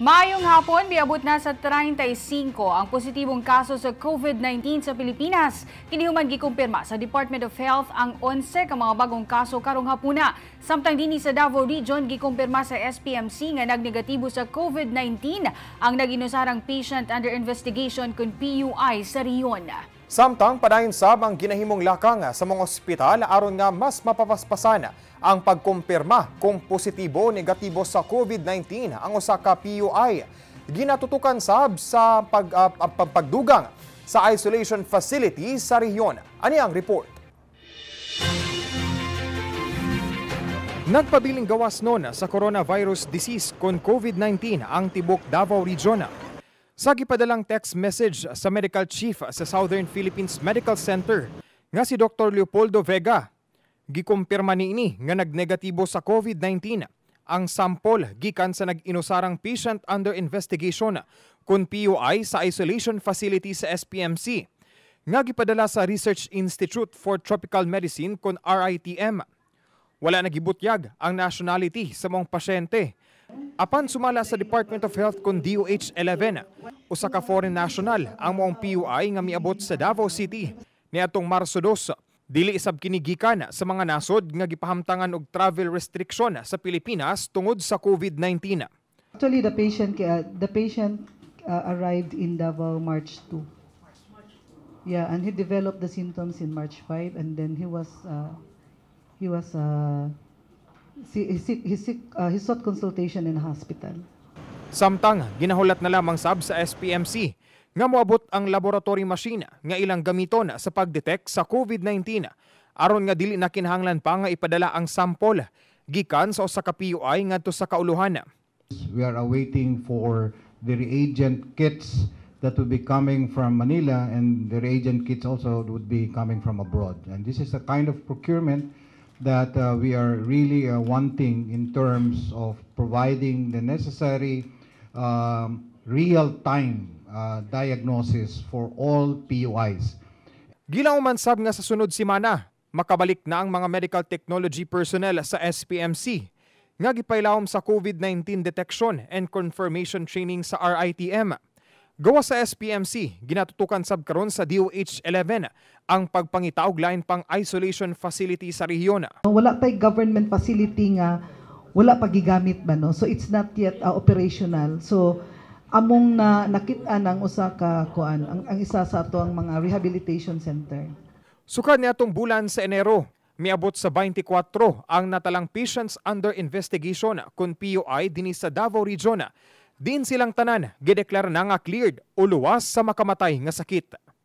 Mayong hapon, biabot na sa 35 ang positibong kaso sa COVID-19 sa Pilipinas. Kinihuman gikumpirma sa Department of Health ang 11 ka mga bagong kaso karong hapuna. Samtang dini sa Davao Region gikumpirma sa SPMC nga nagnegatibo sa COVID-19 ang naginusarang patient under investigation kon PUI sa riyon. Samtang padayon sab ang ginahimong lakang sa mga ospital aron nga mas mapapaspasan ang pagkumpirma kung positibo o negatibo sa COVID-19 ang usa ka PUI. Ginatutukan sab sa pag, uh, ah, pagpagdugang sa isolation facility sa rehiyon. Ani ang report. Nagpabiling gawas noon sa coronavirus disease kon COVID-19 ang tibok Davao Region sa gipadalang text message sa medical chief sa Southern Philippines Medical Center nga si Dr. Leopoldo Vega, gikumpirma niini nga nagnegatibo sa COVID-19 ang sample gikan sa nag-inusarang patient under investigation kun PUI sa isolation facility sa SPMC nga gipadala sa Research Institute for Tropical Medicine kun RITM. Wala nagibutyag ang nationality sa mong pasyente Apan sumala sa Department of Health kon DOH 11, usa ka foreign national ang maong PUI nga miabot sa Davao City niadtong Marso 2. Dili isab kini gikan sa mga nasod nga gipahamtangan og travel restriction sa Pilipinas tungod sa COVID-19. Actually the patient uh, the patient uh, arrived in Davao March 2. Yeah, and he developed the symptoms in March 5 and then he was uh, he was uh, he, seek, he, seek, uh, he sought consultation in hospital. Samtang, ginahulat na lamang sab sa SPMC nga moabot ang laboratory machine nga ilang gamiton sa pagdetect sa COVID-19 aron nga dili na kinahanglan pa nga ipadala ang sample gikan sa usa ka PUI ngadto sa kauluhan. We are awaiting for the reagent kits that will be coming from Manila and the reagent kits also would be coming from abroad. And this is a kind of procurement that uh, we are really uh, wanting in terms of providing the necessary um, real-time uh, diagnosis for all PUIs. Gilang umansab nga sa sunod simana, makabalik na ang mga medical technology personnel sa SPMC nga gipailaom sa COVID-19 detection and confirmation training sa RITM. Gawa sa SPMC, ginatutukan sab karon sa DOH 11 ang pagpangitaog line pang isolation facility sa rehiyon. Wala tay government facility nga wala pagigamit ba no. So it's not yet uh, operational. So among na nakita ng usa ka kuan ang, ang isa sa ato ang mga rehabilitation center. Sukad niatong bulan sa Enero, miabot sa 24 ang natalang patients under investigation kun POI dinhi sa Davao Region din silang tanan, gideklara na nga cleared o luwas sa makamatay nga sakit.